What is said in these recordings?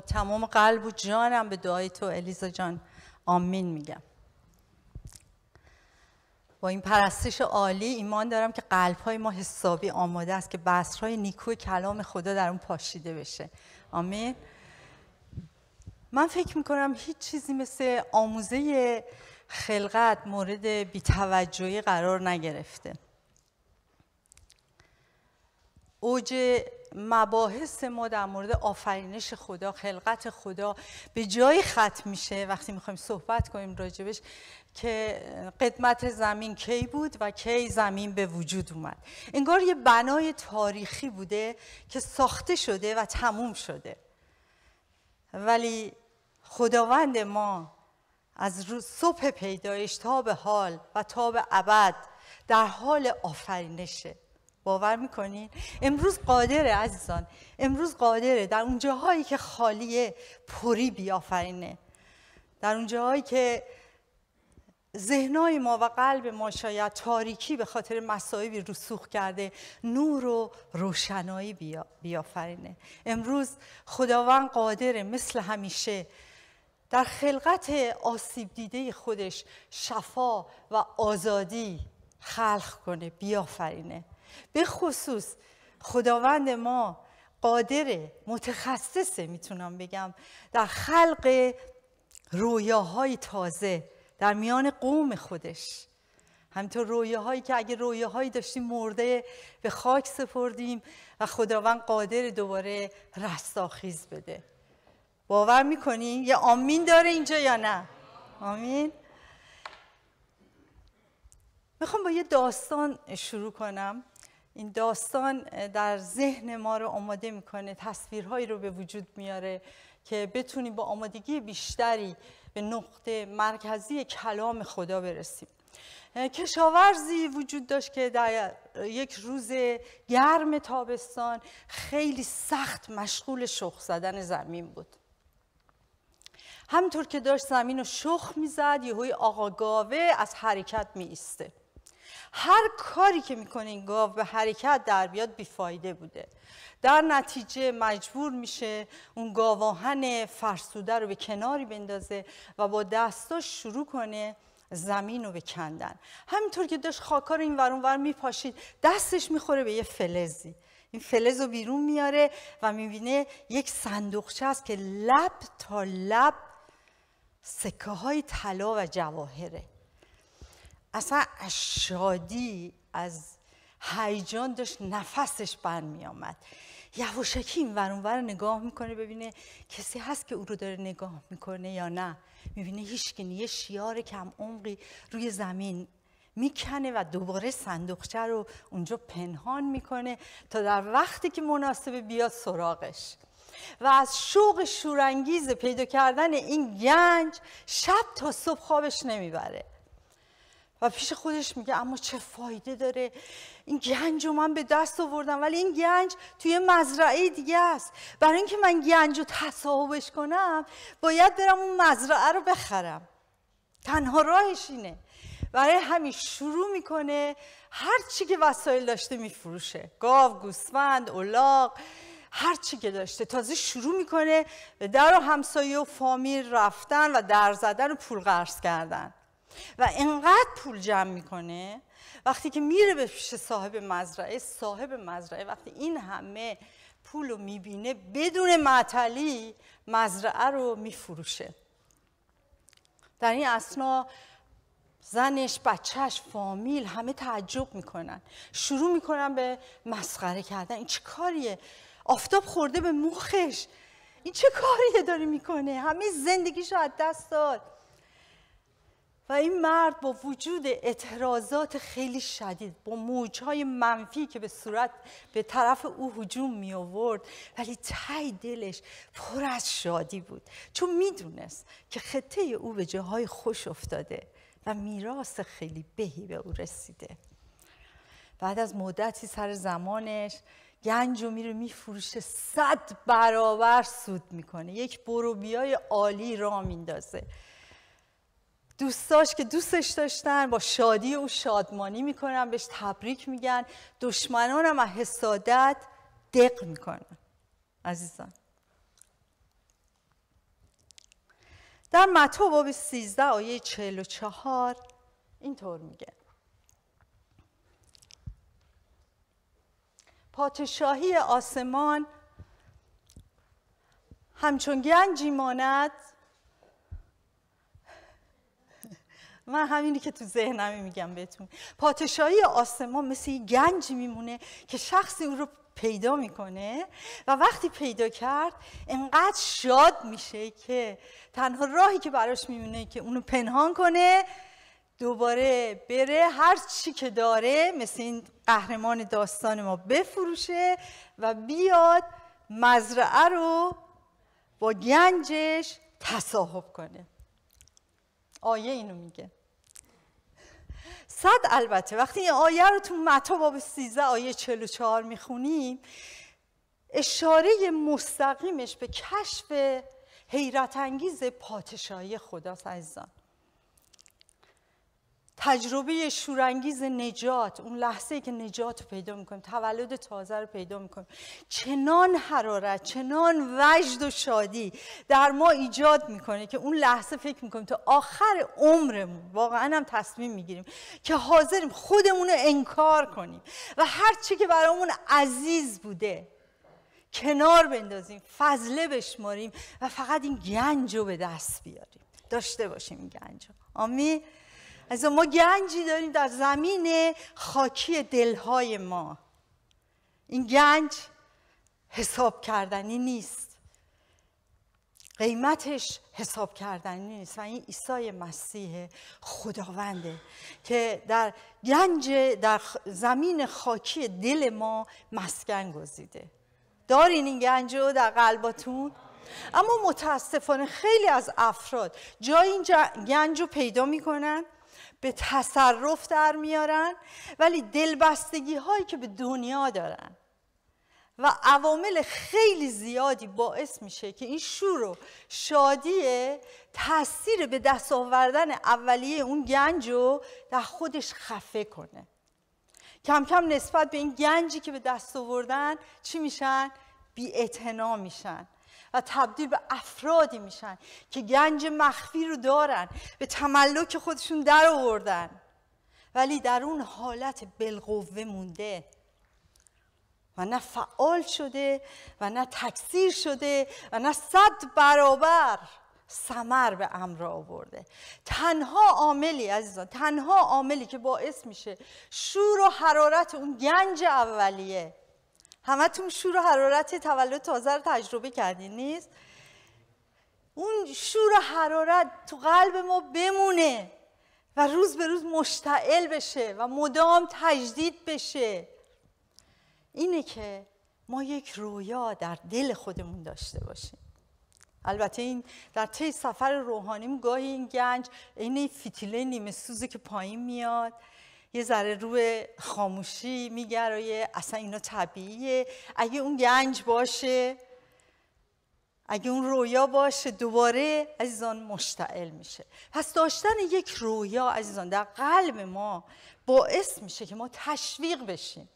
تمام قلب و جانم به دعای تو الیزا جان آمین میگم با این پرستش عالی ایمان دارم که های ما حسابی آماده است که های نیکو کلام خدا در اون پاشیده بشه آمین من فکر میکنم هیچ چیزی مثل آموزه خلقت مورد بیتوجهی قرار نگرفته اوج مباحث ما در مورد آفرینش خدا خلقت خدا به جای ختم میشه وقتی میخوایم صحبت کنیم راجبش که قدمت زمین کی بود و کی زمین به وجود اومد انگار یه بنای تاریخی بوده که ساخته شده و تموم شده ولی خداوند ما از روز صبح پیدایش تا به حال و تا به ابد در حال آفرینشه باور میکنین امروز قادره عزیزان امروز قادره در اون جاهایی که خالیه پری بیافرینه در اون جاهایی که ذهنای ما و قلب ما شاید تاریکی به خاطر مسایبی رسوخ کرده نور و روشنایی بیافرینه امروز خداوند قادره مثل همیشه در خلقت آسیب دیده خودش شفا و آزادی خلق کنه بیافرینه به خصوص خداوند ما قادر متخصصه میتونم بگم در خلق رویاهای تازه در میان قوم خودش همینطور رویاهایی که اگه رویاهایی داشتیم مرده به خاک سپردیم و خداوند قادر دوباره رستاخیز بده باور میکنین یه آمین داره اینجا یا نه آمین میخوام با یه داستان شروع کنم این داستان در ذهن ما رو آماده میکنه تصویرهایی رو به وجود میاره که بتونیم با آمادگی بیشتری به نقطه مرکزی کلام خدا برسیم کشاورزی وجود داشت که در یک روز گرم تابستان خیلی سخت مشغول شخ زدن زمین بود همطور که داشت زمین رو شخ میزد یهوی آقا گاوه از حرکت می ایسته هر کاری که میکنه این گاو به حرکت در بیاد بیفایده بوده در نتیجه مجبور میشه اون گاواهن فرسوده رو به کناری بندازه و با دستاش شروع کنه زمین رو بکندن همینطور که داشت خاکا رو این ورون ور میپاشید دستش میخوره به یه فلزی این فلز رو بیرون میاره و میبینه یک صندوقچه است که لب تا لب سکه های طلا و جواهره اصلا از شادی از هیجان داشت نفسش برمی آمد یواشکی این ورانور نگاه میکنه ببینه کسی هست که او رو داره نگاه میکنه یا نه میبینه هیچکی یه شیار کم عمقی روی زمین میکنه و دوباره صندوقچه رو اونجا پنهان میکنه تا در وقتی که مناسب بیاد سراغش و از شوق شورانگیز پیدا کردن این گنج شب تا صبح خوابش نمیبره و پیش خودش میگه اما چه فایده داره این گنج رو من به دست آوردم ولی این گنج توی مزرعه دیگه است برای اینکه من گنج رو تصاحبش کنم باید برم اون مزرعه رو بخرم تنها راهش اینه برای همین شروع میکنه هر چی که وسایل داشته میفروشه گاو گوسفند الاغ هر چی که داشته تازه شروع میکنه به در و همسایه و فامیل رفتن و در زدن و پول قرض کردن و انقدر پول جمع میکنه وقتی که میره به پیش صاحب مزرعه صاحب مزرعه وقتی این همه پول رو میبینه بدون معطلی مزرعه رو میفروشه در این اسنا زنش بچهش فامیل همه تعجب میکنن شروع میکنن به مسخره کردن این چه کاریه آفتاب خورده به موخش این چه کاریه داری میکنه همه زندگیشو از دست داد و این مرد با وجود اعتراضات خیلی شدید با موجهای منفی که به صورت به طرف او هجوم می آورد ولی تای دلش پر از شادی بود چون میدونست که خطه او به جاهای خوش افتاده و میراث خیلی بهی به او رسیده بعد از مدتی سر زمانش گنج رو میره میفروشه صد برابر سود میکنه یک بروبیای عالی را میندازه دوستاش که دوستش داشتن با شادی او شادمانی میکنن بهش تبریک میگن دشمنانم از حسادت دق میکنن عزیزان در متا باب 13 آیه 44 اینطور میگه پادشاهی آسمان همچون گنجی ماند من همینی که تو ذهنم میگم بهتون پادشاهی آسمان مثل یه گنج میمونه که شخصی اون رو پیدا میکنه و وقتی پیدا کرد انقدر شاد میشه که تنها راهی که براش میمونه که اونو پنهان کنه دوباره بره هر چی که داره مثل این قهرمان داستان ما بفروشه و بیاد مزرعه رو با گنجش تصاحب کنه آیه اینو میگه صد البته وقتی این آیه رو تو متا باب 13 آیه 44 میخونیم اشاره مستقیمش به کشف حیرت انگیز پادشاهی خداست عزیزان تجربه شورانگیز نجات اون لحظه که نجات رو پیدا میکنیم تولد تازه رو پیدا میکنیم چنان حرارت چنان وجد و شادی در ما ایجاد میکنه که اون لحظه فکر میکنیم تا آخر عمرمون واقعا هم تصمیم میگیریم که حاضریم خودمون رو انکار کنیم و هر چی که برامون عزیز بوده کنار بندازیم فضله بشماریم و فقط این گنج رو به دست بیاریم داشته باشیم این گنج رو آمین از ما گنجی داریم در زمین خاکی دلهای ما این گنج حساب کردنی نیست قیمتش حساب کردنی نیست و این عیسی مسیح خداونده که در گنج در زمین خاکی دل ما مسکن گزیده دارین این گنج رو در قلباتون اما متاسفانه خیلی از افراد جای این گنج رو پیدا میکنن به تصرف در میارن ولی دلبستگی هایی که به دنیا دارن و عوامل خیلی زیادی باعث میشه که این شور و شادی تاثیر به دست آوردن اولیه اون گنج رو در خودش خفه کنه کم کم نسبت به این گنجی که به دست آوردن چی میشن؟ بی میشن و تبدیل به افرادی میشن که گنج مخفی رو دارن به تملک خودشون در آوردن ولی در اون حالت بلقوه مونده و نه فعال شده و نه تکثیر شده و نه صد برابر سمر به امر آورده تنها عاملی عزیزان تنها عاملی که باعث میشه شور و حرارت اون گنج اولیه همتون شور و حرارت تولد تازه رو تجربه کردین نیست اون شور و حرارت تو قلب ما بمونه و روز به روز مشتعل بشه و مدام تجدید بشه اینه که ما یک رویا در دل خودمون داشته باشیم البته این در طی سفر روحانیم گاهی این گنج عین فتیله نیمه سوزه که پایین میاد یه ذره روی خاموشی میگرایه اصلا اینا طبیعیه اگه اون گنج باشه اگه اون رویا باشه دوباره عزیزان مشتعل میشه پس داشتن یک رویا عزیزان در قلب ما باعث میشه که ما تشویق بشیم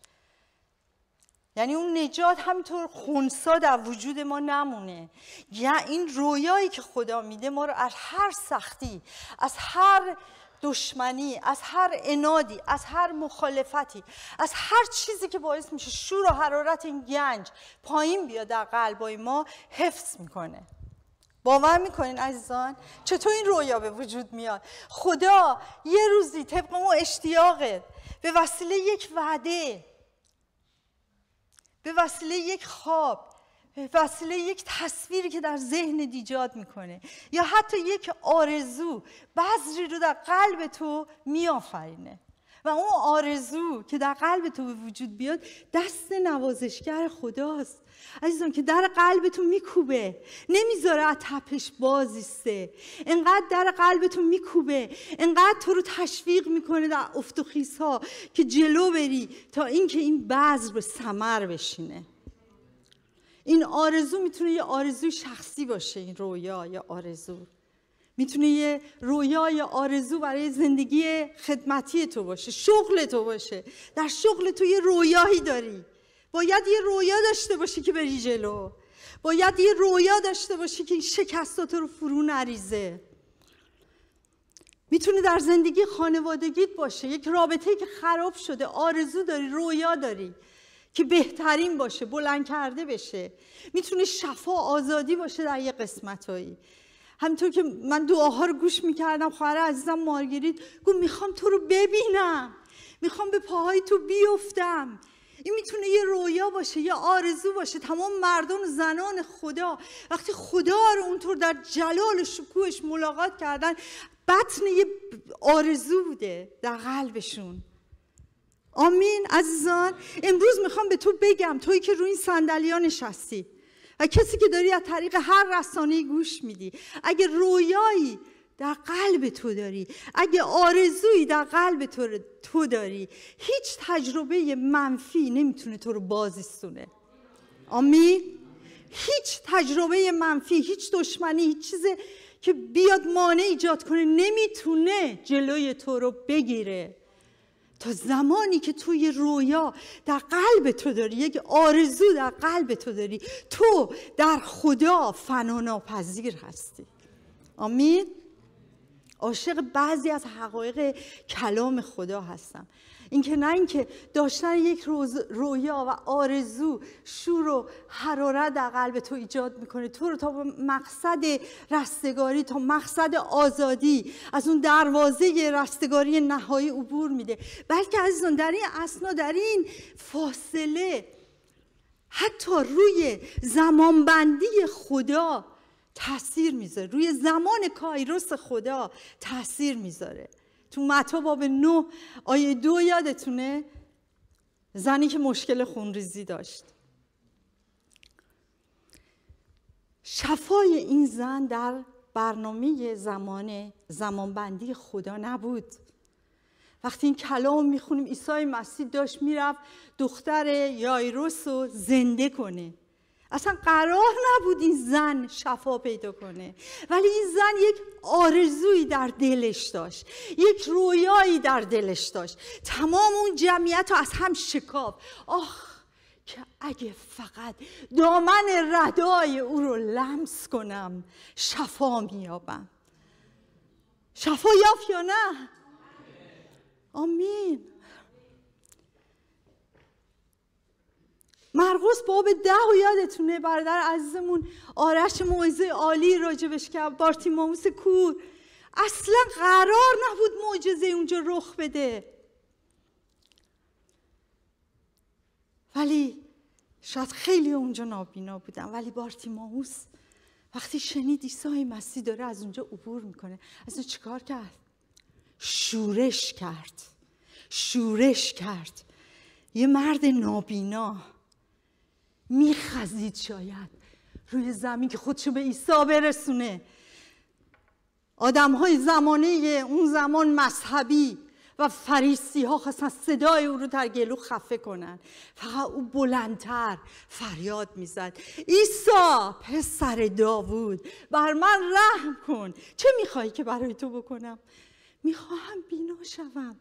یعنی اون نجات همینطور خونسا در وجود ما نمونه یعنی این رویایی که خدا میده ما رو از هر سختی از هر دشمنی از هر انادی از هر مخالفتی از هر چیزی که باعث میشه شور و حرارت این گنج پایین بیاد در قلبای ما حفظ میکنه باور میکنین عزیزان چطور این رویا به وجود میاد خدا یه روزی طبق اون اشتیاقت به وسیله یک وعده به وسیله یک خواب وسیله یک تصویری که در ذهن ایجاد میکنه یا حتی یک آرزو بذری رو در قلب تو میآفرینه و اون آرزو که در قلب تو به وجود بیاد دست نوازشگر خداست عزیزان که در تو میکوبه نمیذاره از تپش بازیسته انقدر در تو میکوبه انقدر تو رو تشویق میکنه در افت ها که جلو بری تا اینکه این بذر به ثمر بشینه این آرزو میتونه یه آرزو شخصی باشه این رویا یا آرزو میتونه یه رویا یا آرزو برای زندگی خدمتی تو باشه شغل تو باشه در شغل تو یه رویایی داری باید یه رویا داشته باشی که بری جلو باید یه رویا داشته باشی که این شکستات رو فرو نریزه میتونه در زندگی خانوادگیت باشه یک رابطه که خراب شده آرزو داری رویا داری که بهترین باشه بلند کرده بشه میتونه شفا آزادی باشه در یه قسمتایی همینطور که من دعاها رو گوش میکردم خواهر عزیزم مارگریت گو میخوام تو رو ببینم میخوام به پاهای تو بیفتم این میتونه یه رویا باشه یه آرزو باشه تمام مردم و زنان خدا وقتی خدا رو اونطور در جلال و شکوهش ملاقات کردن بطن یه آرزو بوده در قلبشون آمین عزیزان امروز میخوام به تو بگم تویی که روی این صندلیا نشستی و کسی که داری از طریق هر رسانه گوش میدی اگه رویایی در قلب تو داری اگه آرزویی در قلب تو داری هیچ تجربه منفی نمیتونه تو رو بازیستونه آمین هیچ تجربه منفی هیچ دشمنی هیچ چیز که بیاد مانع ایجاد کنه نمیتونه جلوی تو رو بگیره تا زمانی که توی رویا در قلب تو داری یک آرزو در قلب تو داری تو در خدا فناناپذیر هستی آمین عاشق بعضی از حقایق کلام خدا هستم اینکه نه اینکه داشتن یک روز رویا و آرزو شور و حرارت در قلب تو ایجاد میکنه تو رو تا مقصد رستگاری تا مقصد آزادی از اون دروازه رستگاری نهایی عبور میده بلکه عزیزان در این اسنا در این فاصله حتی روی زمانبندی خدا تاثیر میذاره روی زمان کایروس خدا تاثیر میذاره تو متا باب 9 آیه دو یادتونه زنی که مشکل خونریزی داشت شفای این زن در برنامه زمان زمانبندی خدا نبود وقتی این کلام میخونیم عیسی مسیح داشت میرفت دختر یایروس رو زنده کنه اصلا قرار نبود این زن شفا پیدا کنه ولی این زن یک آرزویی در دلش داشت یک رویایی در دلش داشت تمام اون جمعیت رو از هم شکاف آخ که اگه فقط دامن ردای او رو لمس کنم شفا میابم شفا یافت یا نه آمین مرقس باب ده و یادتونه برادر عزیزمون آرش معجزه عالی راجبش کرد بارتیموس کور اصلا قرار نبود معجزه اونجا رخ بده ولی شاید خیلی اونجا نابینا بودن ولی بارتیماوس وقتی شنید عیسی مسیح داره از اونجا عبور میکنه از چیکار کرد شورش کرد شورش کرد یه مرد نابینا میخزید شاید روی زمین که خودشو به عیسی برسونه آدم های زمانه اون زمان مذهبی و فریسی ها خواستن صدای او رو در گلو خفه کنن فقط او بلندتر فریاد میزد عیسی پسر داوود بر من رحم کن چه میخواهی که برای تو بکنم میخواهم بینا شوم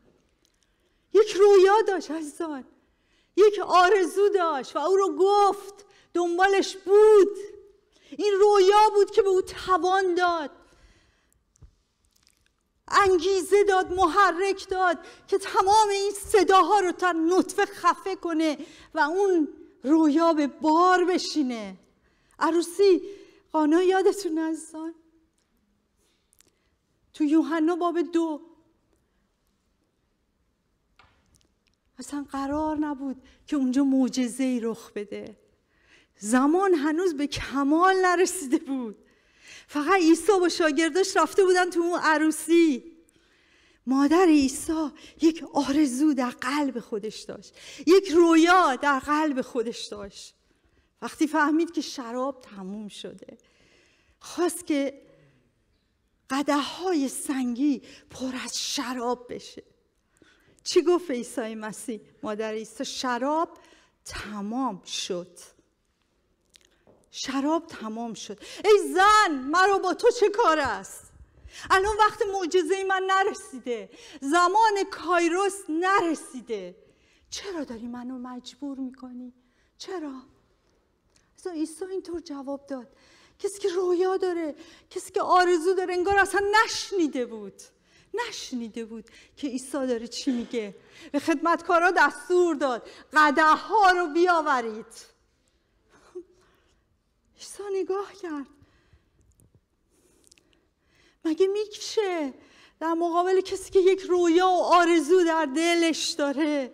یک رویا داشت عزیزان یک آرزو داشت و او رو گفت دنبالش بود این رویا بود که به او توان داد انگیزه داد محرک داد که تمام این صداها رو تا نطفه خفه کنه و اون رویا به بار بشینه عروسی قانا یادتون نزدان تو یوحنا باب دو اصلا قرار نبود که اونجا معجزه ای رخ بده زمان هنوز به کمال نرسیده بود فقط عیسی با شاگرداش رفته بودن تو اون عروسی مادر عیسی یک آرزو در قلب خودش داشت یک رویا در قلب خودش داشت وقتی فهمید که شراب تموم شده خواست که قده های سنگی پر از شراب بشه چی گفت عیسی مسیح مادر عیسی شراب تمام شد شراب تمام شد ای زن مرا با تو چه کار است الان وقت معجزه من نرسیده زمان کایروس نرسیده چرا داری منو مجبور میکنی چرا ایسا عیسی اینطور جواب داد کسی که رویا داره کسی که آرزو داره انگار اصلا نشنیده بود نشنیده بود که عیسی داره چی میگه به خدمتکارا دستور داد قده ها رو بیاورید عیسی نگاه کرد مگه میکشه در مقابل کسی که یک رویا و آرزو در دلش داره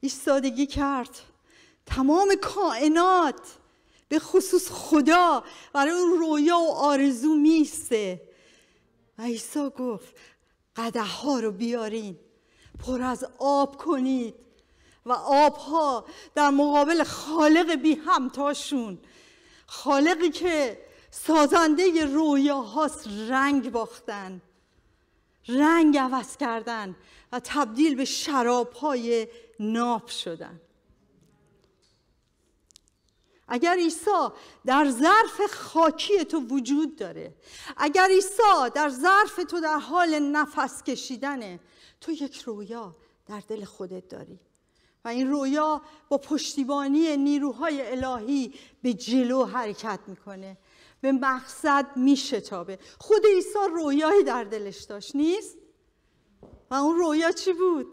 ایستادگی کرد تمام کائنات به خصوص خدا برای اون رویا و آرزو میسته و عیسی گفت قده ها رو بیارین پر از آب کنید و ها در مقابل خالق بی همتاشون خالقی که سازنده رویاهاست رنگ باختن رنگ عوض کردن و تبدیل به شراب های ناب شدن اگر عیسی در ظرف خاکی تو وجود داره اگر عیسی در ظرف تو در حال نفس کشیدنه تو یک رویا در دل خودت داری و این رویا با پشتیبانی نیروهای الهی به جلو حرکت میکنه به مقصد میشتابه خود عیسی رویایی در دلش داشت نیست و اون رویا چی بود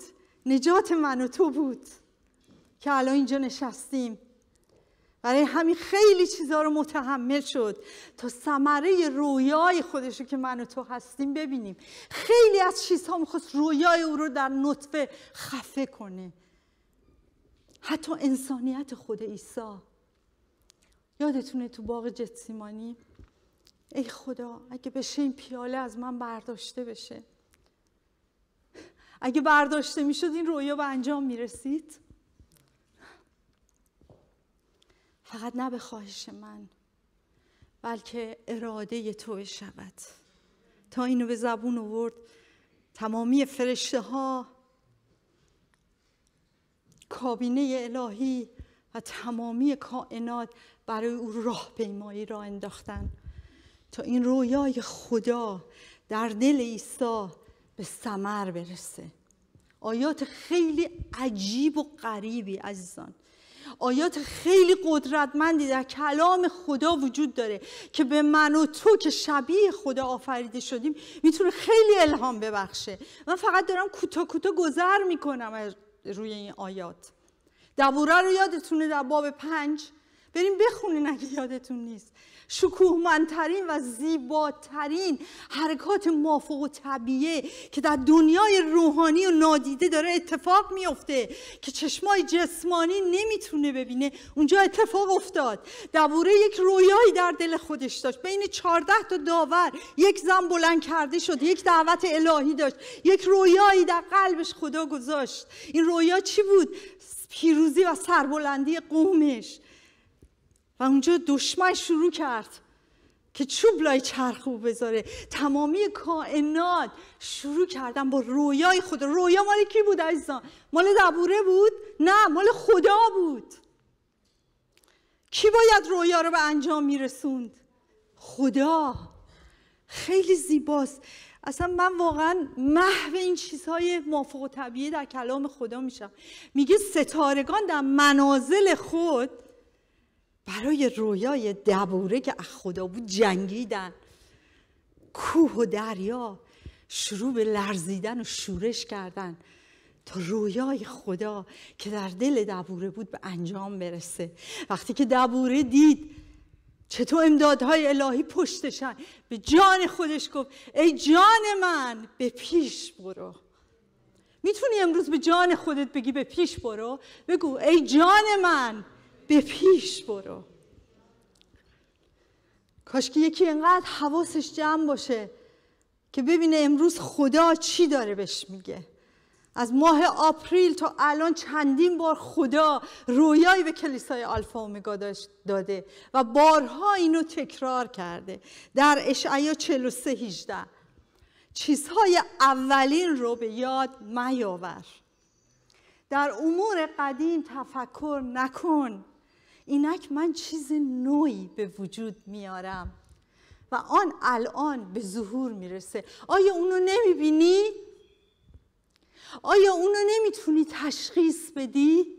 نجات من و تو بود که الان اینجا نشستیم برای همین خیلی چیزها رو متحمل شد تا ثمره رویای خودش رو که من و تو هستیم ببینیم خیلی از چیزها میخواست رویای او رو در نطفه خفه کنه حتی انسانیت خود عیسی یادتونه تو باغ جتسیمانی ای خدا اگه بشه این پیاله از من برداشته بشه اگه برداشته میشد این رویا به انجام میرسید فقط نه به خواهش من بلکه اراده تو شود تا اینو به زبون آورد تمامی فرشته ها کابینه الهی و تمامی کائنات برای او راه پیمایی را انداختن تا این رویای خدا در دل عیسی به سمر برسه آیات خیلی عجیب و غریبی عزیزان آیات خیلی قدرتمندی در کلام خدا وجود داره که به من و تو که شبیه خدا آفریده شدیم میتونه خیلی الهام ببخشه من فقط دارم کوتا کوتا گذر میکنم روی این آیات دبوره رو یادتونه در باب پنج بریم بخونین اگه یادتون نیست شکوهمندترین و زیباترین حرکات مافوق و طبیعه که در دنیای روحانی و نادیده داره اتفاق میفته که چشمای جسمانی نمیتونه ببینه اونجا اتفاق افتاد دبوره یک رویایی در دل خودش داشت بین چهارده تا داور یک زن بلند کرده شد یک دعوت الهی داشت یک رویایی در قلبش خدا گذاشت این رویا چی بود پیروزی و سربلندی قومش و اونجا دشمن شروع کرد که چوب لای چرخو بذاره تمامی کائنات شروع کردن با رویای خود رویا مال کی بود عزیزان مال دبوره بود نه مال خدا بود کی باید رویا رو به انجام میرسوند خدا خیلی زیباست اصلا من واقعا محو این چیزهای موافق و طبیعی در کلام خدا میشم میگه ستارگان در منازل خود برای رویای دبوره که از خدا بود جنگیدن کوه و دریا شروع به لرزیدن و شورش کردن تا رویای خدا که در دل دبوره بود به انجام برسه وقتی که دبوره دید چطور امدادهای الهی پشتشن به جان خودش گفت ای جان من به پیش برو میتونی امروز به جان خودت بگی به پیش برو بگو ای جان من به پیش برو کاش که یکی انقدر حواسش جمع باشه که ببینه امروز خدا چی داره بهش میگه از ماه آپریل تا الان چندین بار خدا رویایی به کلیسای آلفا اومگا داده و بارها اینو تکرار کرده در اشعیا 43 18 چیزهای اولین رو به یاد میاور در امور قدیم تفکر نکن اینک من چیز نوعی به وجود میارم و آن الان به ظهور میرسه آیا اونو نمیبینی؟ آیا اونو نمیتونی تشخیص بدی؟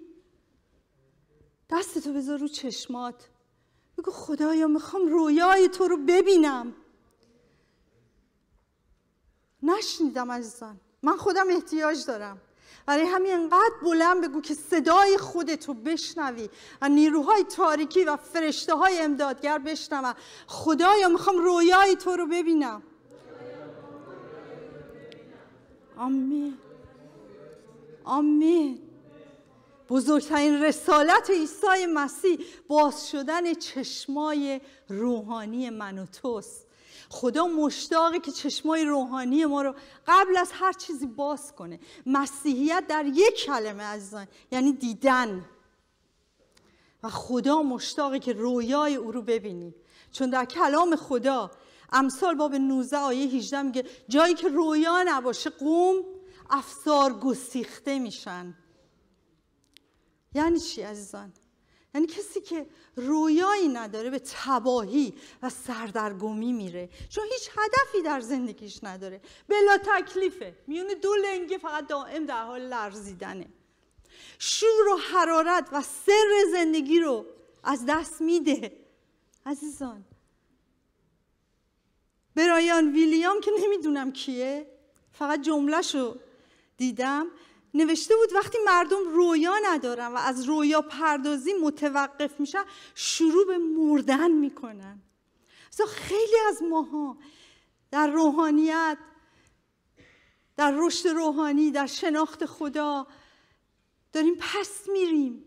دستتو بذار رو چشمات بگو خدایا میخوام رویای تو رو ببینم نشنیدم عزیزان من خودم احتیاج دارم برای همین انقدر بلند بگو که صدای خودتو بشنوی و نیروهای تاریکی و فرشته های امدادگر بشنوم خدایا میخوام رویای تو رو ببینم آمین آمین بزرگترین رسالت عیسی مسیح باز شدن چشمای روحانی من و توست خدا مشتاقه که چشمای روحانی ما رو قبل از هر چیزی باز کنه مسیحیت در یک کلمه عزیزان یعنی دیدن و خدا مشتاقه که رویای او رو ببینی چون در کلام خدا امثال باب 19 آیه 18 میگه جایی که رویا نباشه قوم افسار گسیخته میشن یعنی چی عزیزان یعنی کسی که رویایی نداره به تباهی و سردرگمی میره چون هیچ هدفی در زندگیش نداره بلا تکلیفه میونه دو لنگه فقط دائم در حال لرزیدنه شور و حرارت و سر زندگی رو از دست میده عزیزان برایان ویلیام که نمیدونم کیه فقط جملهشو دیدم نوشته بود وقتی مردم رویا ندارن و از رویا پردازی متوقف میشن شروع به مردن میکنن مثلا خیلی از ماها در روحانیت در رشد روحانی در شناخت خدا داریم پس میریم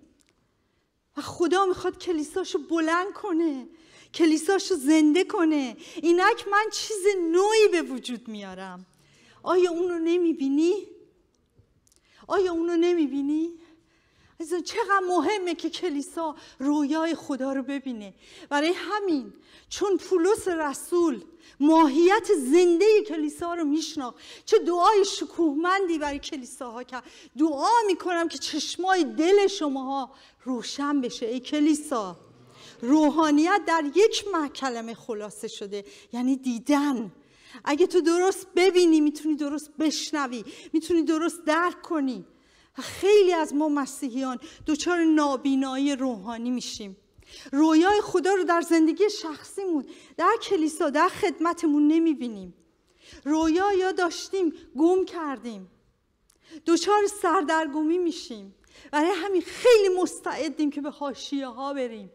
و خدا میخواد کلیساشو بلند کنه کلیساشو زنده کنه اینک من چیز نوعی به وجود میارم آیا اونو رو نمیبینی؟ آیا اونو نمیبینی؟ از چقدر مهمه که کلیسا رویای خدا رو ببینه برای همین چون پولس رسول ماهیت زنده کلیسا رو میشناخت چه دعای شکوهمندی برای کلیساها کرد دعا میکنم که چشمای دل شماها روشن بشه ای کلیسا روحانیت در یک مکلم خلاصه شده یعنی دیدن اگه تو درست ببینی میتونی درست بشنوی میتونی درست درک کنی و خیلی از ما مسیحیان دچار نابینایی روحانی میشیم رویای خدا رو در زندگی شخصیمون در کلیسا در خدمتمون نمیبینیم رویا یا داشتیم گم کردیم دچار سردرگمی میشیم برای همین خیلی مستعدیم که به حاشیه ها بریم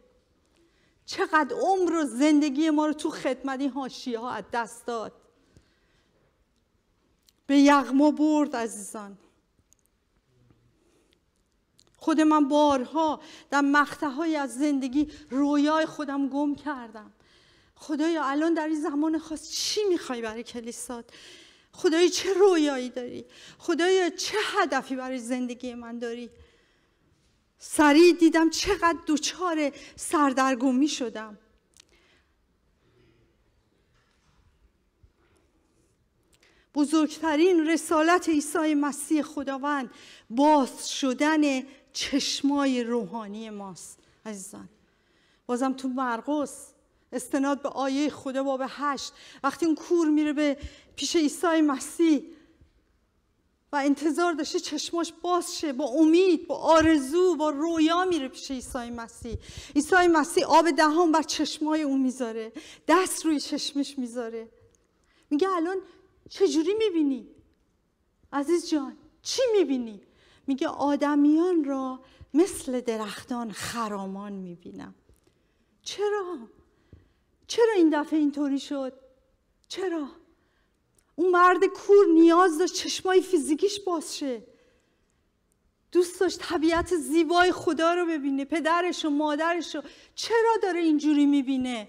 چقدر عمر و زندگی ما رو تو خدمت این حاشیه ها از دست داد به یغما برد عزیزان خود من بارها در های از زندگی رویای خودم گم کردم خدایا الان در این زمان خاص چی میخوای برای کلیسات خدایا چه رویایی داری خدایا چه هدفی برای زندگی من داری سریع دیدم چقدر دوچار سردرگمی شدم بزرگترین رسالت عیسی مسیح خداوند باز شدن چشمای روحانی ماست عزیزان بازم تو مرقس استناد به آیه خدا باب هشت وقتی اون کور میره به پیش عیسی مسیح و انتظار داشته چشماش باز شه با امید با آرزو با رویا میره پیش عیسی مسیح عیسی مسیح آب دهان بر چشمای اون میذاره دست روی چشمش میذاره میگه الان چجوری میبینی؟ عزیز جان چی میبینی؟ میگه آدمیان را مثل درختان خرامان میبینم چرا؟ چرا این دفعه اینطوری شد؟ چرا؟ اون مرد کور نیاز داشت چشمای فیزیکیش باز شه دوست داشت طبیعت زیبای خدا رو ببینه پدرش و مادرش رو چرا داره اینجوری میبینه؟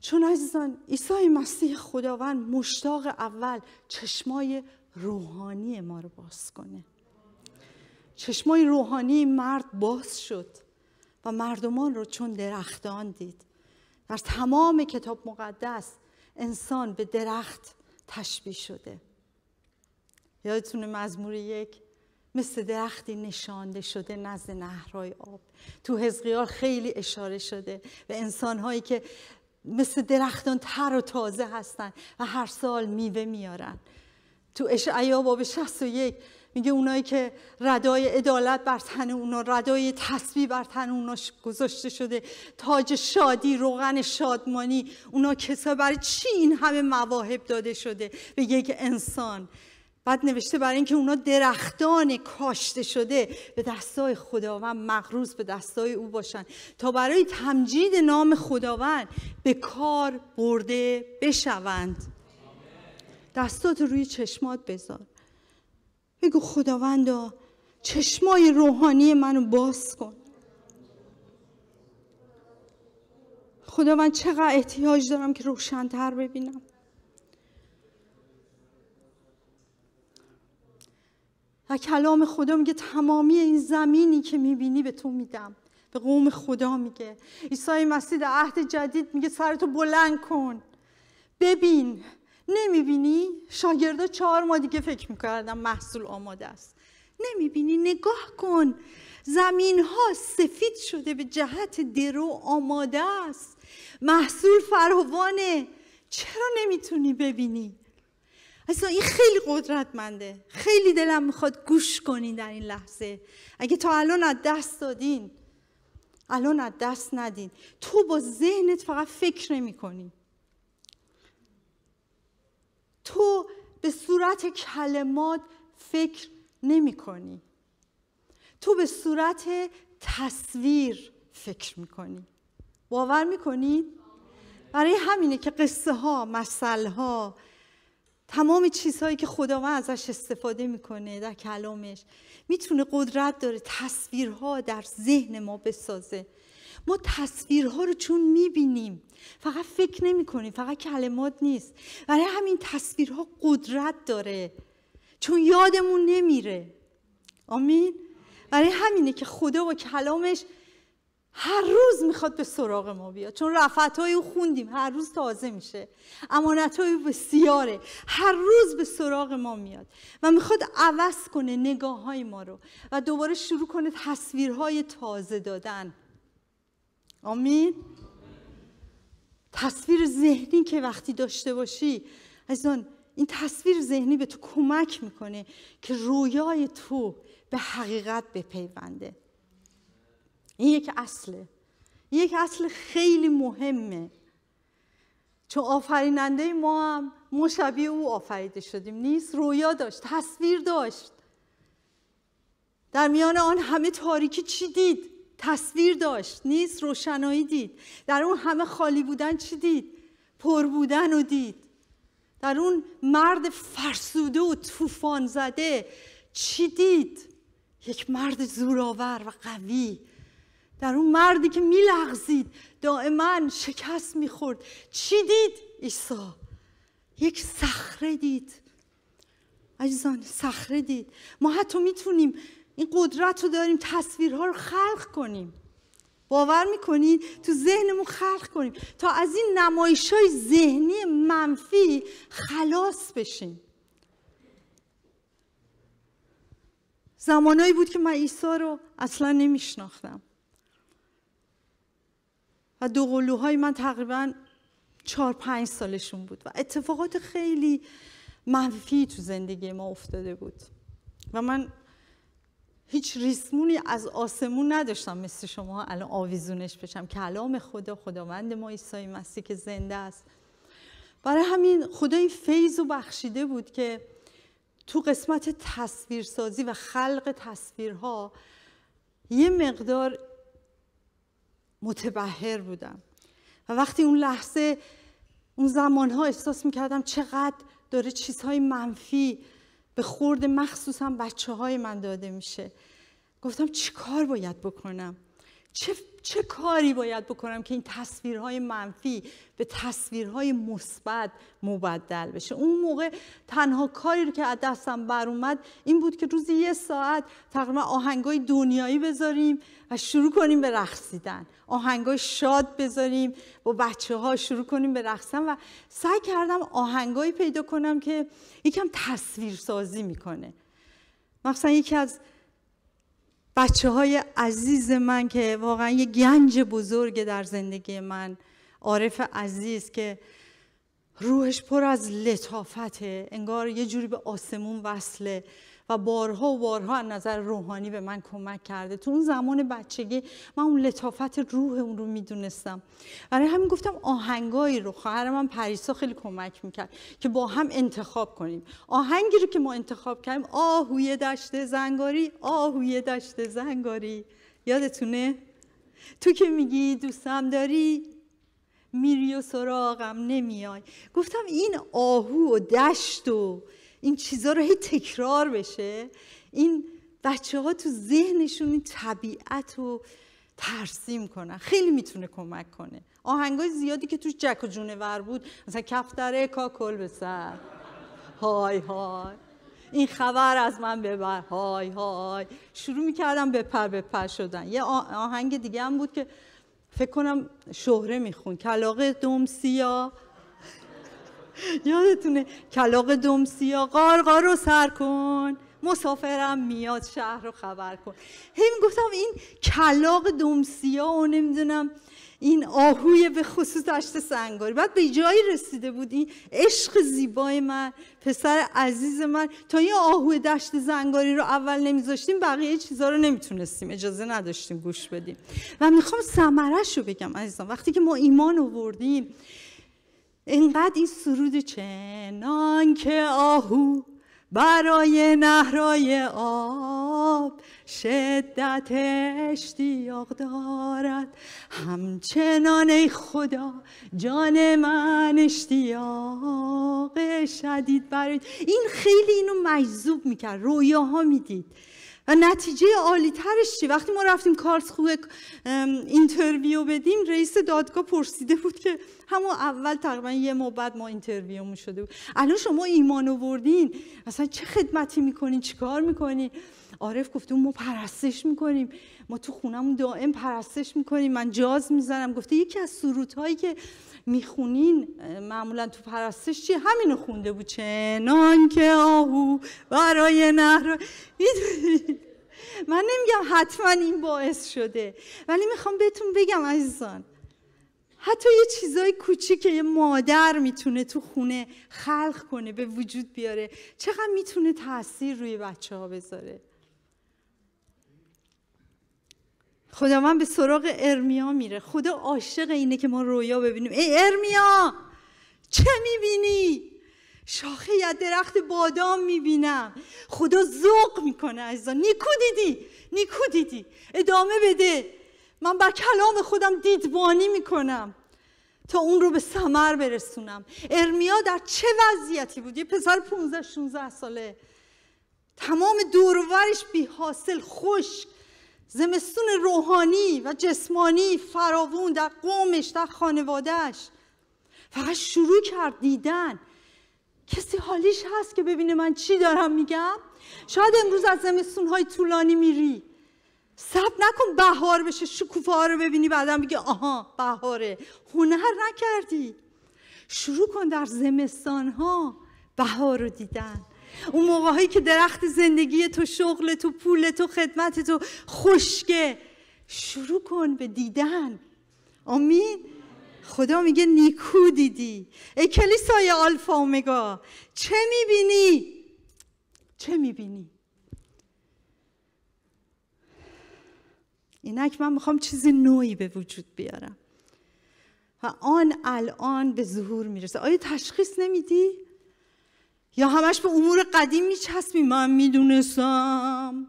چون عزیزان عیسی مسیح خداوند مشتاق اول چشمای روحانی ما رو باز کنه چشمای روحانی مرد باز شد و مردمان رو چون درختان دید در تمام کتاب مقدس انسان به درخت تشبیه شده یادتونه مزمور یک مثل درختی نشانده شده نزد نهرهای آب تو حزقیال خیلی اشاره شده به انسانهایی که مثل درختان تر و تازه هستند و هر سال میوه میارن تو اشعیا باب 61 میگه اونایی که ردای عدالت بر تن اونا ردای تسبیح بر تن اونا گذاشته شده تاج شادی روغن شادمانی اونا کسا برای چی این همه مواهب داده شده به یک انسان بعد نوشته برای اینکه اونا درختان کاشته شده به دستای خداوند مغروز به دستای او باشند تا برای تمجید نام خداوند به کار برده بشوند دستات روی چشمات بذار بگو خداوندا چشمای روحانی منو باز کن خداوند چقدر احتیاج دارم که روشنتر ببینم و کلام خدا میگه تمامی این زمینی که میبینی به تو میدم به قوم خدا میگه عیسی مسیح در عهد جدید میگه سرتو بلند کن ببین نمیبینی شاگردا چهار ماه دیگه فکر میکردم محصول آماده است نمیبینی نگاه کن زمین ها سفید شده به جهت درو آماده است محصول فراوانه چرا نمیتونی ببینی اصلا این خیلی قدرتمنده خیلی دلم میخواد گوش کنین در این لحظه اگه تا الان از دست دادین الان از دست ندین تو با ذهنت فقط فکر نمی کنی تو به صورت کلمات فکر نمی کنی تو به صورت تصویر فکر می کنی باور می برای همینه که قصه ها، مسئله ها، تمام چیزهایی که خداوند ازش استفاده میکنه در کلامش میتونه قدرت داره تصویرها در ذهن ما بسازه ما تصویرها رو چون میبینیم فقط فکر نمیکنیم فقط کلمات نیست برای همین تصویرها قدرت داره چون یادمون نمیره آمین برای همینه که خدا با کلامش هر روز میخواد به سراغ ما بیاد چون رفعت های او خوندیم هر روز تازه میشه امانت های او بسیاره هر روز به سراغ ما میاد و میخواد عوض کنه نگاه های ما رو و دوباره شروع کنه تصویرهای تازه دادن آمین تصویر ذهنی که وقتی داشته باشی از آن این تصویر ذهنی به تو کمک میکنه که رویای تو به حقیقت بپیونده این یک اصله یک اصل خیلی مهمه چون آفریننده ما هم ما شبیه او آفریده شدیم نیست رویا داشت تصویر داشت در میان آن همه تاریکی چی دید تصویر داشت نیست روشنایی دید در اون همه خالی بودن چی دید پر بودن و دید در اون مرد فرسوده و طوفان زده چی دید یک مرد زورآور و قوی در اون مردی که میلغزید دائما شکست میخورد چی دید عیسی یک صخره دید عزیزان صخره دید ما حتی میتونیم این قدرت رو داریم تصویرها رو خلق کنیم باور میکنید تو ذهنمون خلق کنیم تا از این نمایش های ذهنی منفی خلاص بشیم زمانایی بود که من عیسی رو اصلا نمیشناختم و دو من تقریبا چهار پنج سالشون بود و اتفاقات خیلی منفی تو زندگی ما افتاده بود و من هیچ ریسمونی از آسمون نداشتم مثل شما الان آویزونش بشم کلام خدا خداوند ما عیسی مسیح که زنده است برای همین خدا این فیض و بخشیده بود که تو قسمت تصویرسازی و خلق تصویرها یه مقدار متبهر بودم و وقتی اون لحظه اون زمانها احساس میکردم چقدر داره چیزهای منفی به خورد مخصوصا بچه های من داده میشه گفتم چیکار باید بکنم چه, چه کاری باید بکنم که این تصویرهای منفی به تصویرهای مثبت مبدل بشه اون موقع تنها کاری رو که از دستم بر اومد این بود که روزی یه ساعت تقریبا آهنگای دنیایی بذاریم و شروع کنیم به رقصیدن آهنگای شاد بذاریم با بچه ها شروع کنیم به رقصن و سعی کردم آهنگایی پیدا کنم که یکم تصویر سازی میکنه مثلا یکی از بچه های عزیز من که واقعا یه گنج بزرگ در زندگی من عارف عزیز که روحش پر از لطافته انگار یه جوری به آسمون وصله و بارها و بارها از نظر روحانی به من کمک کرده تو اون زمان بچگی من اون لطافت روح اون رو میدونستم برای همین گفتم آهنگایی رو خواهر من پریسا خیلی کمک میکرد که با هم انتخاب کنیم آهنگی رو که ما انتخاب کردیم آهوی دشت زنگاری آهوی دشت زنگاری یادتونه تو که میگی دوستم داری میری و سراغم نمیای گفتم این آهو و دشت و این چیزا رو هی تکرار بشه این بچه ها تو ذهنشون این طبیعت رو ترسیم کنن خیلی میتونه کمک کنه آهنگای زیادی که توش جک و جونور بود مثلا کفتره کاکل به سر های های این خبر از من ببر های های شروع میکردم به پر به پر شدن یه آهنگ دیگه هم بود که فکر کنم شهره میخون کلاقه دوم سیا یادتونه کلاق دم سیا قارقار رو سر کن مسافرم میاد شهر رو خبر کن همین گفتم این کلاق دم سیا و نمیدونم این آهوی به خصوص دشت سنگاری بعد به جایی رسیده بود این عشق زیبای من پسر عزیز من تا این آهوی دشت زنگاری رو اول نمیذاشتیم بقیه چیزها رو نمیتونستیم اجازه نداشتیم گوش بدیم و میخوام سمرش رو بگم عزیزم وقتی که ما ایمان آوردیم اینقدر این سرود چنان که آهو برای نهرای آب شدت اشتیاق دارد همچنان ای خدا جان من اشتیاق شدید برای این خیلی اینو مجذوب میکرد رویاها میدید و نتیجه عالی ترش چی وقتی ما رفتیم خوب اینترویو بدیم رئیس دادگاه پرسیده بود که همون اول تقریبا یه ماه بعد ما اینترویو شده بود الان شما ایمان آوردین اصلا چه خدمتی میکنین چیکار میکنین عارف گفت ما پرستش میکنیم ما تو خونمون دائم پرستش میکنیم من جاز میزنم گفته یکی از سرودهایی که میخونین معمولا تو پرستش چی همینو خونده بود چنان که آهو برای نهر من نمیگم حتما این باعث شده ولی میخوام بهتون بگم عزیزان حتی یه چیزای کوچیک که یه مادر میتونه تو خونه خلق کنه به وجود بیاره چقدر میتونه تاثیر روی بچه ها بذاره من به سراغ ارمیا میره خدا عاشق اینه که ما رویا ببینیم ای ارمیا چه میبینی شاخه از درخت بادام میبینم خدا ذوق میکنه عزیزان نیکو دیدی نیکو دیدی ادامه بده من بر کلام خودم دیدبانی میکنم تا اون رو به سمر برسونم ارمیا در چه وضعیتی بود یه پسر 15 16 ساله تمام دورورش بی حاصل خشک زمستون روحانی و جسمانی فراوون در قومش در خانوادهش فقط شروع کرد دیدن کسی حالیش هست که ببینه من چی دارم میگم شاید امروز از زمستون های طولانی میری سب نکن بهار بشه شکوفه ها رو ببینی بعدم بگی آها بهاره هنر نکردی شروع کن در زمستان ها بهار رو دیدن اون موقع که درخت زندگی تو شغل تو پول تو خدمت تو خشکه شروع کن به دیدن آمین خدا میگه نیکو دیدی ای کلیسای آلفا اومگا چه میبینی؟ چه میبینی؟ اینک من میخوام چیز نوعی به وجود بیارم و آن الان به ظهور میرسه آیا تشخیص نمیدی؟ یا همش به امور قدیم میچسمی من میدونستم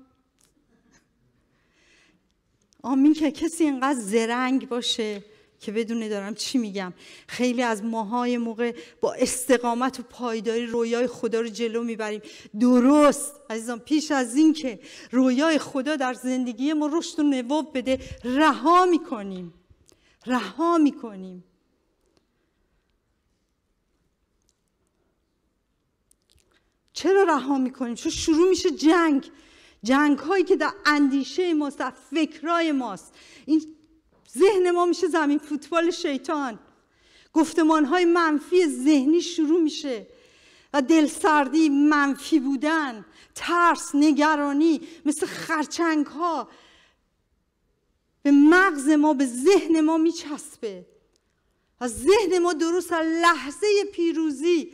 آمین که کسی اینقدر زرنگ باشه که بدونه دارم چی میگم خیلی از ماهای موقع با استقامت و پایداری رویای خدا رو جلو میبریم درست عزیزان پیش از این که رویای خدا در زندگی ما رشد و نواب بده رها میکنیم رها میکنیم چرا رها میکنیم چون شروع میشه جنگ جنگ هایی که در اندیشه ماست در فکرای ماست این ذهن ما میشه زمین فوتبال شیطان گفتمان های منفی ذهنی شروع میشه و دلسردی منفی بودن ترس نگرانی مثل خرچنگ ها به مغز ما به ذهن ما میچسبه و ذهن ما درست لحظه پیروزی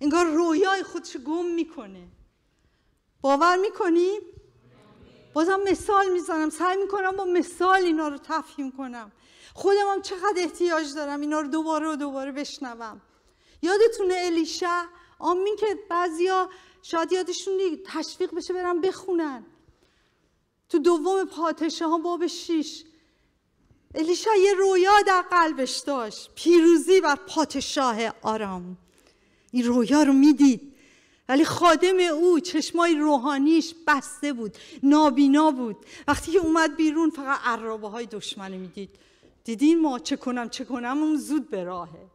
انگار رویای خودش گم میکنه باور میکنی؟ بازم مثال میزنم سعی میکنم با مثال اینا رو تفهیم کنم خودم هم چقدر احتیاج دارم اینا رو دوباره و دوباره بشنوم یادتونه الیشا آمین که بعضیا شاید یادشون تشویق بشه برن بخونن تو دوم ها باب شیش الیشا یه رویا در قلبش داشت پیروزی بر پادشاه آرام این رویا رو میدید ولی خادم او چشمای روحانیش بسته بود نابینا بود وقتی که اومد بیرون فقط عرابه های دشمن میدید دیدین ما چه کنم چه کنم اون زود به راهه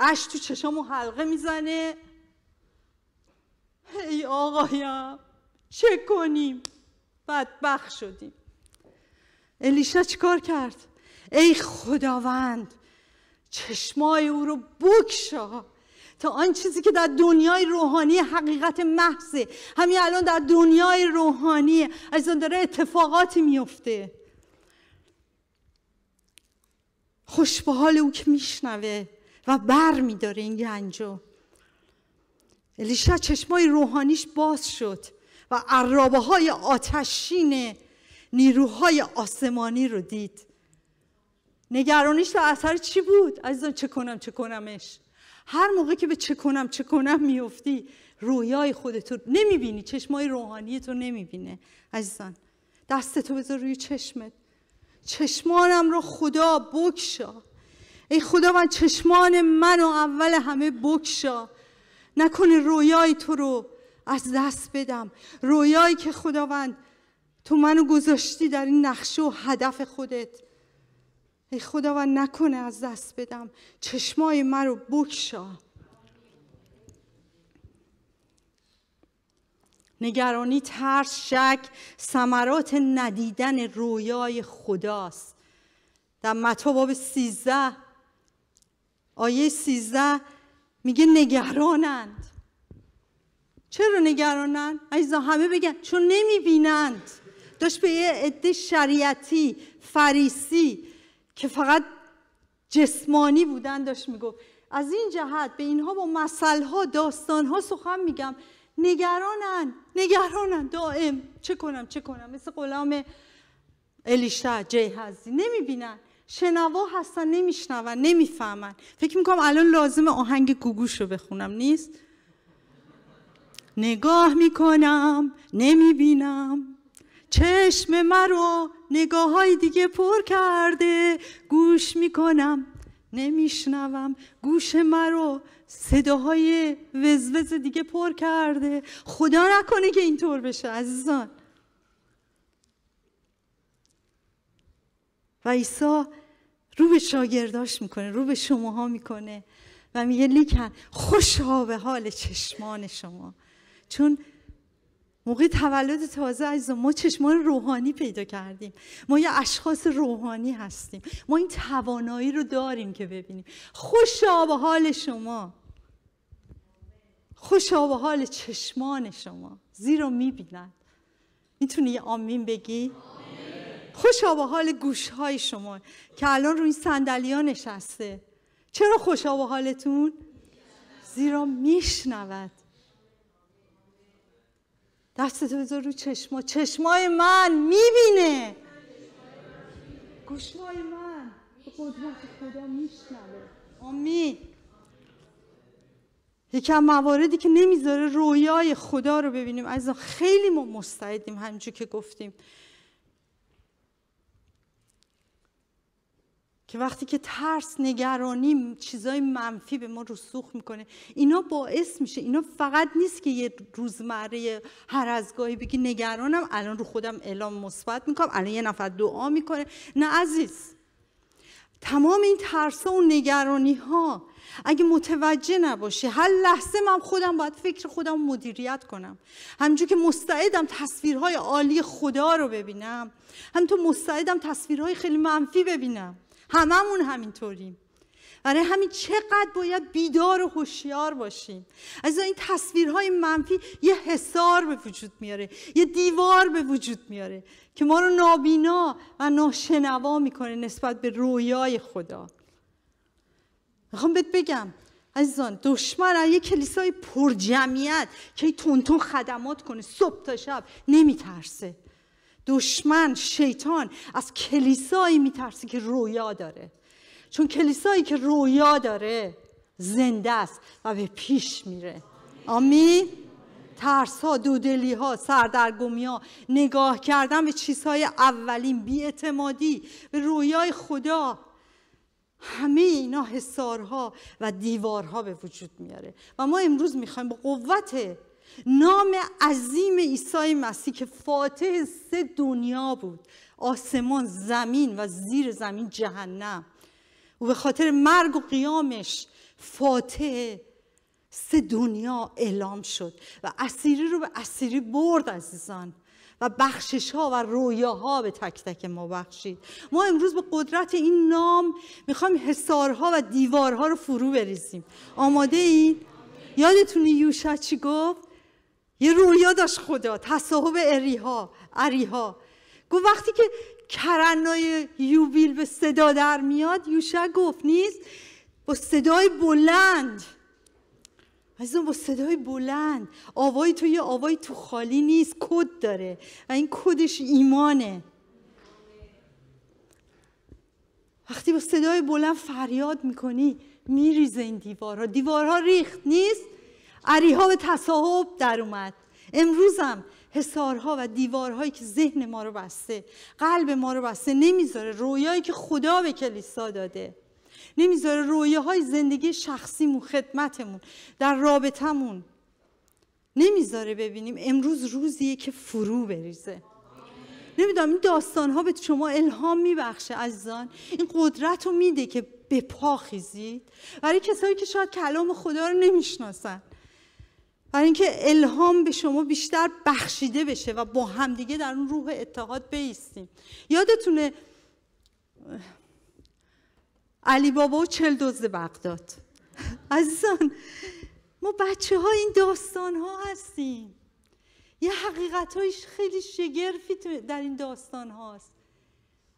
اش تو چشامو حلقه میزنه ای آقایم چه کنیم بدبخ شدیم الیشا چیکار کرد ای خداوند چشمای او رو بکشا تا آن چیزی که در دنیای روحانی حقیقت محضه همین الان در دنیای روحانی اون داره اتفاقاتی میفته خوش به حال او که میشنوه و بر میداره این گنجو الیشا چشمای روحانیش باز شد و عرابه های آتشین نیروهای آسمانی رو دید نگرانیش تو اثر چی بود عزیزان چه کنم چه کنمش هر موقع که به چه کنم چه کنم میفتی رویای خودتو نمیبینی چشمای روحانی تو نمیبینه عزیزان دستتو بذار روی چشمت چشمانم رو خدا بکشا ای خدا من چشمان منو اول همه بکشا نکنه رویای تو رو از دست بدم رویایی که خداوند تو منو گذاشتی در این نقشه و هدف خودت ای خداوند نکنه از دست بدم چشمای من رو بکشا نگرانی ترس شک ثمرات ندیدن رویای خداست در متا باب آیه 13 میگه نگرانند چرا نگرانند؟ عیزا همه بگن چون نمیبینند داشت به یه عده شریعتی فریسی که فقط جسمانی بودن داشت میگفت از این جهت به اینها با مسئله ها سخن میگم نگرانن نگرانن دائم چه کنم چه کنم مثل غلام الیشا هزی نمیبینن شنوا هستن نمیشنون نمیفهمن فکر میکنم الان لازم آهنگ گوگوش رو بخونم نیست نگاه میکنم نمیبینم چشم رو نگاه های دیگه پر کرده گوش میکنم نمیشنوم گوش مرو صداهای وزوز دیگه پر کرده خدا نکنه که اینطور بشه عزیزان و عیسی رو به شاگرداش میکنه رو به شماها میکنه و میگه لیکن خوشا به حال چشمان شما چون موقع تولد تازه از ما چشمان روحانی پیدا کردیم ما یه اشخاص روحانی هستیم ما این توانایی رو داریم که ببینیم خوش آب حال شما خوش آب حال چشمان شما زیرا میبینند میتونی یه آمین بگی؟ خوش آب حال گوش های شما که الان روی این سندلیا نشسته چرا خوش آب حالتون؟ زیرا میشنود دست تو بذار رو چشما چشمای من میبینه گوشمای من به قدرت خدا میشنوه آمین یکی مواردی که نمیذاره رویای خدا رو ببینیم از خیلی ما مستعدیم همینجور که گفتیم که وقتی که ترس نگرانی چیزای منفی به ما رسوخ میکنه اینا باعث میشه اینا فقط نیست که یه روزمره هر از گاهی بگی نگرانم الان رو خودم اعلام مثبت میکنم الان یه نفر دعا میکنه نه عزیز تمام این ترس و نگرانی ها اگه متوجه نباشه هر لحظه من خودم باید فکر خودم مدیریت کنم همجور که مستعدم تصویرهای عالی خدا رو ببینم همینطور مستعدم تصویرهای خیلی منفی ببینم هممون همینطوریم برای همین چقدر باید بیدار و هوشیار باشیم از این تصویرهای منفی یه حسار به وجود میاره یه دیوار به وجود میاره که ما رو نابینا و ناشنوا میکنه نسبت به رویای خدا میخوام بهت بگم عزیزان دشمن از یه کلیسای پرجمعیت که تونتون خدمات کنه صبح تا شب نمیترسه دشمن شیطان از کلیسایی میترسه که رویا داره چون کلیسایی که رویا داره زنده است و به پیش میره آمین ترس ها دودلی ها سردرگمی ها نگاه کردن به چیزهای اولین بیاعتمادی به رویای خدا همه اینا حسارها و دیوارها به وجود میاره و ما امروز میخوایم با قوت نام عظیم عیسی مسیح که فاتح سه دنیا بود آسمان زمین و زیر زمین جهنم و به خاطر مرگ و قیامش فاتح سه دنیا اعلام شد و اسیری رو به اسیری برد عزیزان و بخشش ها و ها به تک تک ما بخشید ما امروز به قدرت این نام میخوایم حسارها و دیوارها رو فرو بریزیم آماده این؟ یادتونی یوشا چی گفت؟ یه رویا داشت خدا تصاحب اریها اریها گفت وقتی که کرنای یوبیل به صدا در میاد یوشا گفت نیست با صدای بلند عزیزم با صدای بلند آوای تو یه آوای تو خالی نیست کد داره و این کدش ایمانه وقتی با صدای بلند فریاد میکنی میریزه این دیوارها دیوارها ریخت نیست عریها به تصاحب در اومد امروزم حسارها و دیوارهایی که ذهن ما رو بسته قلب ما رو بسته نمیذاره رویایی که خدا به کلیسا داده نمیذاره های زندگی شخصیمون خدمتمون در رابطمون نمیذاره ببینیم امروز روزیه که فرو بریزه نمیدونم این داستان ها به شما الهام میبخشه عزیزان این قدرت رو میده که به پا خیزید برای کسایی که شاید کلام خدا رو نمیشناسن برای اینکه الهام به شما بیشتر بخشیده بشه و با همدیگه در اون روح اتحاد بیستیم یادتونه علی بابا و چل دوز بغداد عزیزان ما بچه ها این داستان ها هستیم یه حقیقت هایش خیلی شگرفی در این داستان هاست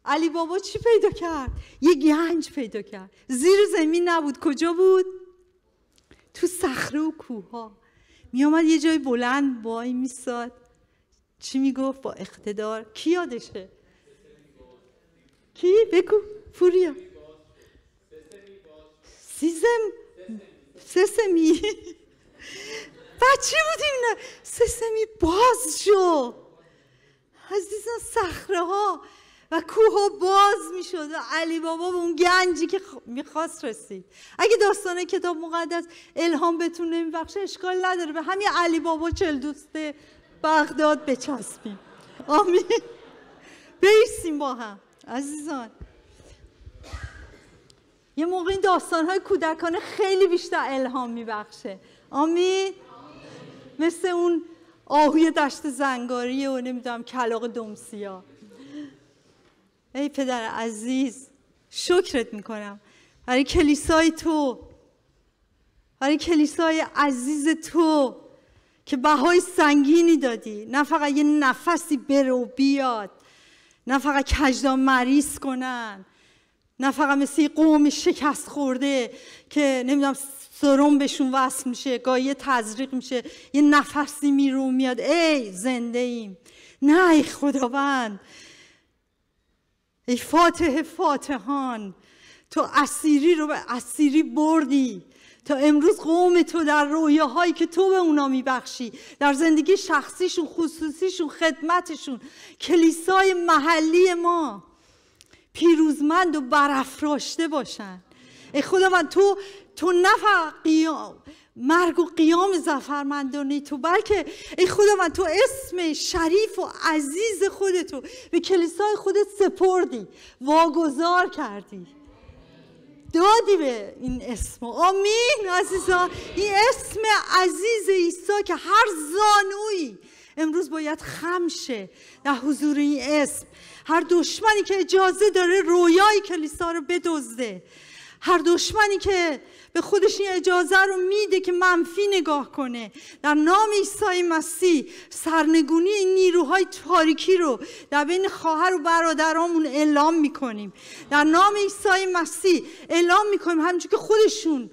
علی بابا چی پیدا کرد؟ یه گنج پیدا کرد زیر زمین نبود کجا بود؟ تو صخره و کوه ها آمد یه جای بلند وای میساد چی میگفت با اقتدار کی یادشه کی بگو فوریا سیزم سسمی بچه بودیم نه سسمی باز شو عزیزان سخره ها و کوه باز میشد و علی بابا به اون گنجی که میخواست رسید اگه داستان کتاب مقدس الهام بتون نمیبخشه اشکال نداره به همین علی بابا چل دوست بغداد بچسبیم آمین بیسیم با هم عزیزان یه موقع این داستان های کودکانه خیلی بیشتر الهام میبخشه آمین مثل اون آهوی دشت زنگاری و نمیدونم کلاق دمسیا ای پدر عزیز شکرت میکنم برای کلیسای تو برای کلیسای عزیز تو که بهای سنگینی دادی نه فقط یه نفسی برو بیاد نه فقط کجدان مریض کنن نه فقط مثل قوم شکست خورده که نمیدونم سرم بهشون وصل میشه گاهی تزریق میشه یه نفسی میرو میاد ای زنده ایم نه ای خداوند ای فاتح فاتحان تو اسیری رو به اسیری بردی تا امروز قوم تو در هایی که تو به اونا میبخشی در زندگی شخصیشون خصوصیشون خدمتشون کلیسای محلی ما پیروزمند و برافراشته باشن ای خدا من تو تو نه مرگ و قیام زفرمندانی تو بلکه ای خدا من تو اسم شریف و عزیز خودتو به کلیسای خودت سپردی واگذار کردی دادی به این اسم آمین عزیزا این اسم عزیز عیسی که هر زانوی امروز باید خمشه در حضور این اسم هر دشمنی که اجازه داره رویای کلیسا رو بدزده هر دشمنی که به خودش این اجازه رو میده که منفی نگاه کنه در نام عیسی مسیح سرنگونی این نیروهای تاریکی رو در بین خواهر و برادرامون اعلام میکنیم در نام عیسی مسیح اعلام میکنیم همچون که خودشون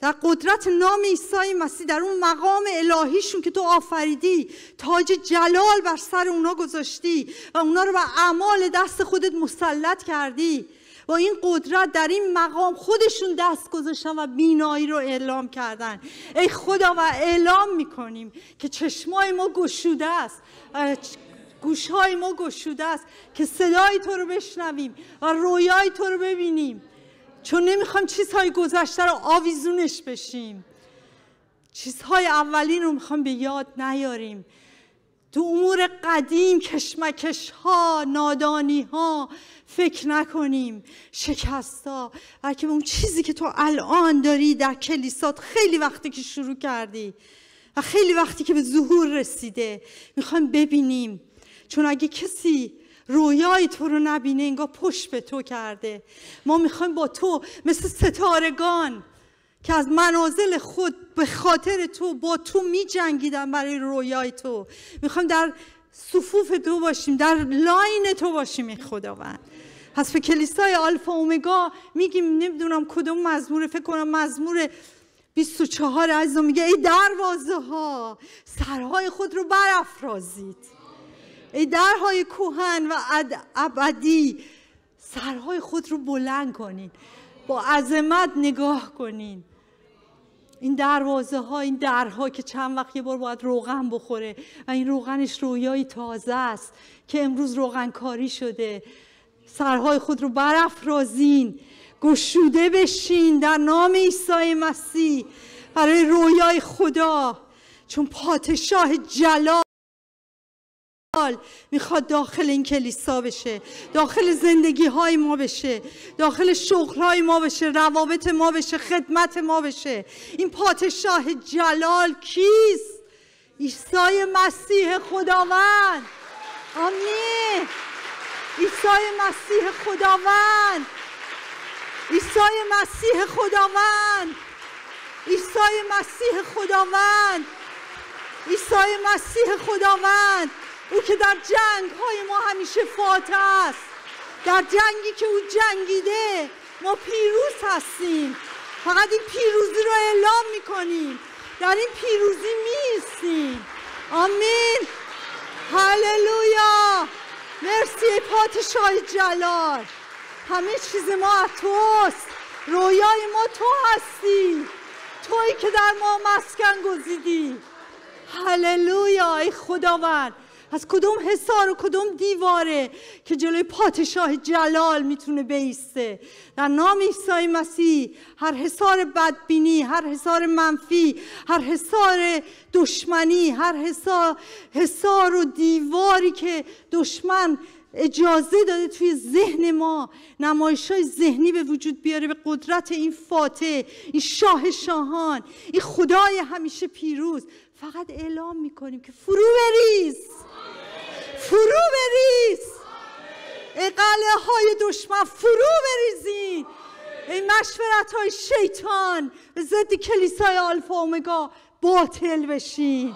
در قدرت نام عیسی مسیح در اون مقام الهیشون که تو آفریدی تاج جلال بر سر اونا گذاشتی و اونا رو به اعمال دست خودت مسلط کردی با این قدرت در این مقام خودشون دست گذاشتن و بینایی رو اعلام کردن ای خدا و اعلام میکنیم که چشمای ما گشوده است گوشهای ما گشوده است که صدای تو رو بشنویم و رویای تو رو ببینیم چون نمیخوایم چیزهای گذشته رو آویزونش بشیم چیزهای اولین رو میخوام به یاد نیاریم تو امور قدیم کشمکش ها نادانی ها فکر نکنیم شکستا بلکه به اون چیزی که تو الان داری در کلیسات خیلی وقتی که شروع کردی و خیلی وقتی که به ظهور رسیده میخوایم ببینیم چون اگه کسی رویای تو رو نبینه انگار پشت به تو کرده ما میخوایم با تو مثل ستارگان که از منازل خود به خاطر تو با تو می برای رویای تو میخوام در صفوف تو باشیم در لاین تو باشیم این خداوند پس به کلیسای آلفا اومگا میگیم نمیدونم کدوم مزموره فکر کنم مزمور 24 از میگه ای دروازه ها سرهای خود رو برافرازید ای درهای کوهن و ابدی سرهای خود رو بلند کنین با عظمت نگاه کنین این دروازه ها این درها که چند وقت یه بار باید روغن بخوره و این روغنش رویایی تازه است که امروز روغن کاری شده سرهای خود رو برافرازین گشوده بشین در نام عیسی مسیح برای رویای خدا چون پادشاه جلال میخواد داخل این کلیسا بشه داخل زندگی های ما بشه داخل شغل های ما بشه روابط ما بشه خدمت ما بشه این پادشاه جلال کیست عیسی مسیح خداوند آمین عیسی مسیح خداوند عیسی مسیح خداوند عیسی مسیح خداوند عیسی مسیح خداوند او که در جنگ های ما همیشه فاتح است در جنگی که او جنگیده ما پیروز هستیم فقط این پیروزی رو اعلام میکنیم در این پیروزی میست ای پادشاه جلال همه چیز ما از توست رویای ما تو هستی تویی که در ما مسکن گزیدی هللویا ای خداوند از کدوم حصار و کدوم دیواره که جلوی پادشاه جلال میتونه بیسته در نام عیسی مسیح هر حصار بدبینی هر حصار منفی هر حصار دشمنی هر حصار, حصار و دیواری که دشمن اجازه داده توی ذهن ما نمایش های ذهنی به وجود بیاره به قدرت این فاتح این شاه شاهان این خدای همیشه پیروز فقط اعلام میکنیم که فرو بریز فرو بریز اقله های دشمن فرو بریزین این مشورت های شیطان به ضد کلیسای آلفا اومگا باطل بشین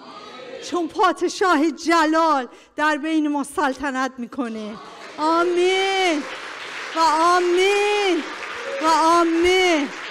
چون پادشاه جلال در بین ما سلطنت میکنه آمین و آمین و آمین